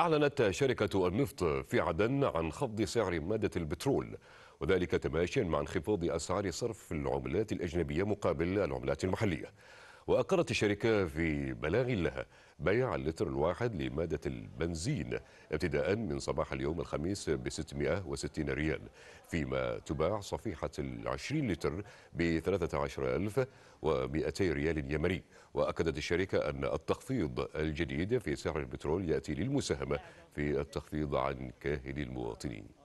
أعلنت شركة النفط في عدن عن خفض سعر مادة البترول وذلك تماشيا مع انخفاض أسعار صرف العملات الأجنبية مقابل العملات المحلية وأقرت الشركة في بلاغ لها بيع اللتر الواحد لمادة البنزين ابتداء من صباح اليوم الخميس ب 660 ريال فيما تباع صفيحة العشرين لتر ب 13200 ريال يمني وأكدت الشركة أن التخفيض الجديد في سعر البترول يأتي للمساهمة في التخفيض عن كاهل المواطنين